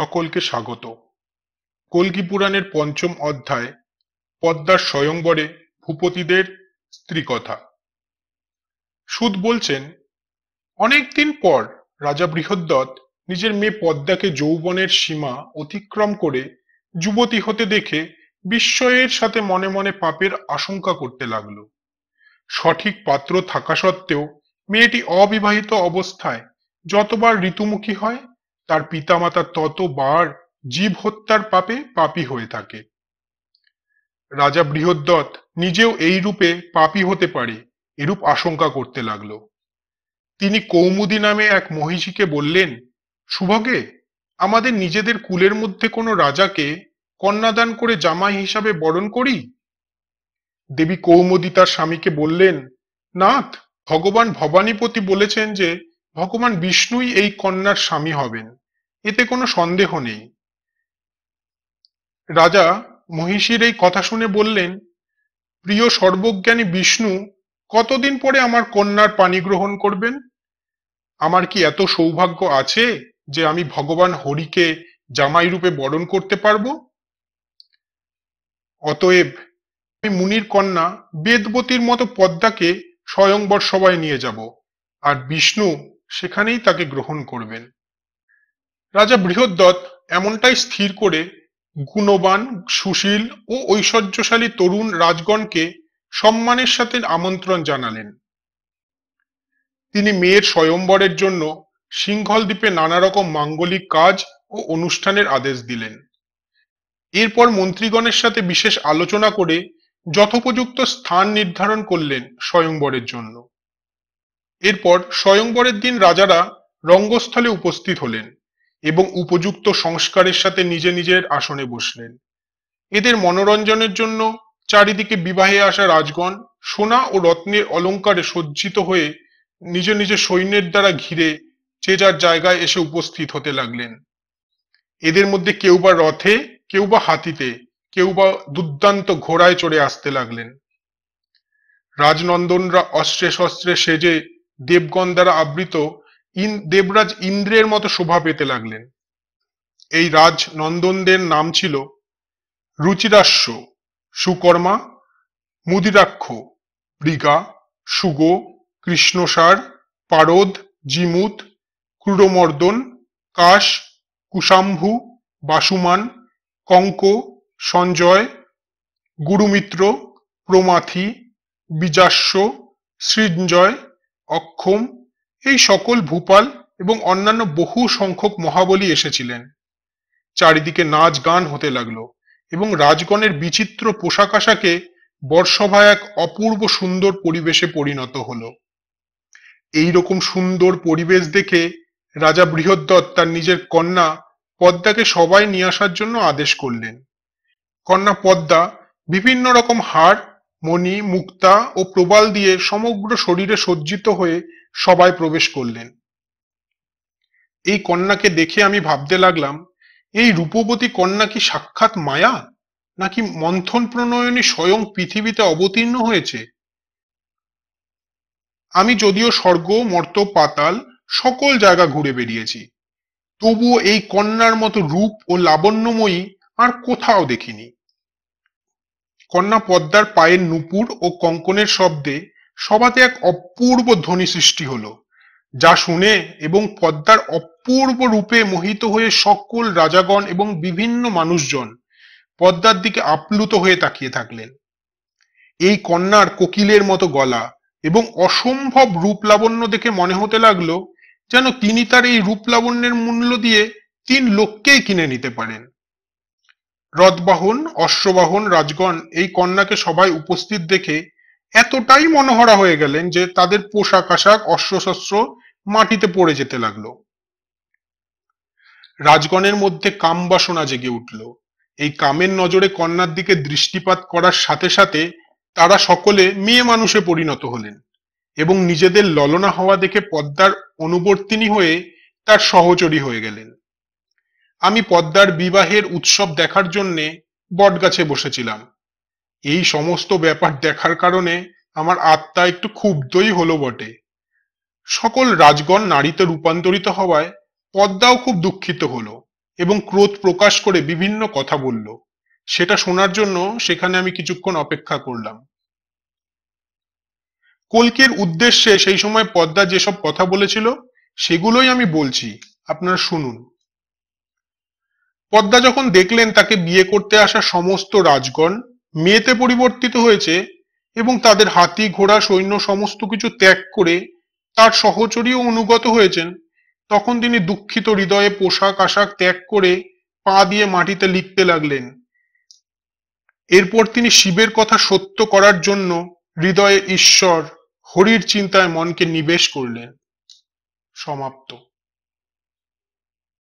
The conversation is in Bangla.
সকলকে স্বাগত কলকি পুরাণের পঞ্চম অধ্যায় পদ্মার স্বয়ংবরে ভূপতিদের স্ত্রী কথা সুদ বলছেন অনেকদিন পর রাজা বৃহদ্দত নিজের মেয়ে পদ্মাকে যৌবনের সীমা অতিক্রম করে যুবতী হতে দেখে বিস্ময়ের সাথে মনে মনে পাপের আশঙ্কা করতে লাগল সঠিক পাত্র থাকা সত্ত্বেও মেয়েটি অবিবাহিত অবস্থায় যতবার ঋতুমুখী হয় তার পিতামাতা ততবার জীব হত্যার পাপে পাপি হয়ে থাকে রাজা বৃহদ্দত্ত নিজেও এই রূপে পাপী হতে পারে এরূপ আশঙ্কা করতে লাগলো তিনি কৌমুদি নামে এক মহিষীকে বললেন শুভকে আমাদের নিজেদের কুলের মধ্যে কোনো রাজাকে কন্যাদান করে জামাই হিসাবে বরণ করি দেবী কৌমুদি তার স্বামীকে বললেন নাথ ভগবান ভবানীপতি বলেছেন যে ভগবান বিষ্ণুই এই কন্যার স্বামী হবেন এতে কোনো সন্দেহ নেই রাজা মহিষীর এই কথা শুনে বললেন প্রিয় সর্বজ্ঞানী বিষ্ণু কতদিন পরে আমার কন্যার পানি গ্রহণ করবেন আমার কি এত সৌভাগ্য আছে যে আমি ভগবান হরিকে জামাই রূপে বরণ করতে পারব অতএব আমি মুনির কন্যা বেদবতীর মতো পদ্মাকে স্বয়ংবর সবাই নিয়ে যাব আর বিষ্ণু সেখানেই তাকে গ্রহণ করবেন রাজা বৃহদ্দত্ত এমনটাই স্থির করে গুণবান সুশীল ও ঐশ্বর্যশালী তরুণ রাজগণকে সম্মানের সাথে আমন্ত্রণ জানালেন তিনি মেয়ের স্বয়ম্বরের জন্য সিংহল দ্বীপে নানা রকম মাঙ্গলিক কাজ ও অনুষ্ঠানের আদেশ দিলেন এরপর মন্ত্রীগণের সাথে বিশেষ আলোচনা করে যথোপযুক্ত স্থান নির্ধারণ করলেন স্বয়ংবরের জন্য এরপর স্বয়ংবরের দিন রাজারা রঙ্গস্থলে উপস্থিত হলেন এবং উপযুক্ত সংস্কারের সাথে নিজে নিজের আসনে বসলেন এদের মনোরঞ্জনের জন্য চারিদিকে বিবাহে আসা রাজগণ সোনা ও রত্নের অলঙ্কারে সজ্জিত হয়ে নিজ নিজ সৈন্যের দ্বারা ঘিরে যে যার জায়গায় এসে উপস্থিত হতে লাগলেন এদের মধ্যে কেউ বা রথে কেউ বা হাতিতে কেউ বা দুর্দান্ত ঘোড়ায় চড়ে আসতে লাগলেন রাজনন্দনরা অস্ত্রে শস্ত্রে সেজে দেবগণ দ্বারা আবৃত দেবরাজ ইন্দ্রের মতো শোভা পেতে লাগলেন এই রাজ নন্দনদের নাম ছিল রুচিরাস্য সুকর্মা মুদিরাক্ষ বৃগা সুগ কৃষ্ণসার পারদ জিমুত ক্রুড়মর্দন কাশ কুশাম্ভু বাসুমান কঙ্ক সঞ্জয় গুরুমিত্র প্রমাথি বিজাস্য সৃঞ্জয় অক্ষম এই সকল ভূপাল এবং অন্যান্য বহু সংখ্যক মহাবলী এসেছিলেন চারিদিকে নাচ গান হতে লাগলো এবং রাজগণের বিচিত্র পোশাক আশাকে বর্ষভায় এক অপূর্ব সুন্দর পরিবেশে পরিণত হলো এই রকম সুন্দর পরিবেশ দেখে রাজা বৃহদ্দত্ত তার নিজের কন্যা পদ্মাকে সবাই নিয়ে আসার জন্য আদেশ করলেন কন্যা পদ্মা বিভিন্ন রকম হার মণি মুক্তা ও প্রবাল দিয়ে সমগ্র শরীরে সজ্জিত হয়ে সবাই প্রবেশ করলেন এই কন্যাকে দেখে আমি ভাবতে লাগলাম এই রূপবতী কন্যা কি সাক্ষাৎ মায়া নাকি মন্থন প্রণয়নী স্বয়ং পৃথিবীতে অবতীর্ণ হয়েছে আমি যদিও স্বর্গ মর্ত পাতাল সকল জায়গা ঘুরে বেরিয়েছি তবুও এই কন্যার মতো রূপ ও লাবণ্যময়ী আর কোথাও দেখিনি কন্যা পদ্মার পায়ের নুপুর ও কঙ্কনের শব্দে সবাতে এক অপূর্ব ধ্বনি সৃষ্টি হলো যা শুনে এবং পদ্মার অপূর্ব রূপে মোহিত হয়ে সকল রাজাগণ এবং বিভিন্ন মানুষজন পদ্মার দিকে আপ্লুত হয়ে তাকিয়ে থাকলেন এই কন্যার কোকিলের মতো গলা এবং অসম্ভব রূপ লাবণ্য দেখে মনে হতে লাগলো যেন তিনি তার এই রূপ লাবণ্যের মূল্য দিয়ে তিন লোককেই কিনে নিতে পারেন রথবাহন অশ্ববাহন রাজগণ এই কন্যাকে সবাই উপস্থিত দেখে এতটাই মনোহরা হয়ে গেলেন যে তাদের পোশাক আশাক অস্ত্রশস্ত্র মাটিতে পড়ে যেতে লাগলো রাজগণের মধ্যে কাম বাসনা জেগে উঠল এই কামের নজরে কন্যার দিকে দৃষ্টিপাত করার সাথে সাথে তারা সকলে মেয়ে মানুষে পরিণত হলেন এবং নিজেদের ললনা হওয়া দেখে পদ্মার অনুবর্তিনী হয়ে তার সহচরী হয়ে গেলেন আমি পদ্মার বিবাহের উৎসব দেখার জন্যে বটগাছে বসেছিলাম এই সমস্ত ব্যাপার দেখার কারণে আমার আত্মা একটু ক্ষুব্ধই হলো বটে সকল রাজগণ নারীতে রূপান্তরিত হওয়ায় পদ্মাও খুব দুঃখিত হলো এবং ক্রোধ প্রকাশ করে বিভিন্ন কথা বলল সেটা শোনার জন্য সেখানে আমি কিছুক্ষণ অপেক্ষা করলাম কলকের উদ্দেশ্যে সেই সময় পদ্মা যেসব কথা বলেছিল সেগুলোই আমি বলছি আপনারা শুনুন পদ্মা যখন দেখলেন তাকে বিয়ে করতে আসা সমস্ত রাজগণ মেয়েতে পরিবর্তিত হয়েছে এবং তাদের হাতি ঘোড়া সৈন্য সমস্ত কিছু ত্যাগ করে তার সহচরীও অনুগত হয়েছেন তখন তিনি দুঃখিত হৃদয়ে পোশাক আশাক ত্যাগ করে পা দিয়ে মাটিতে লিখতে লাগলেন এরপর তিনি শিবের কথা সত্য করার জন্য হৃদয়ে ঈশ্বর হরির চিন্তায় মনকে নিবেশ করলেন সমাপ্ত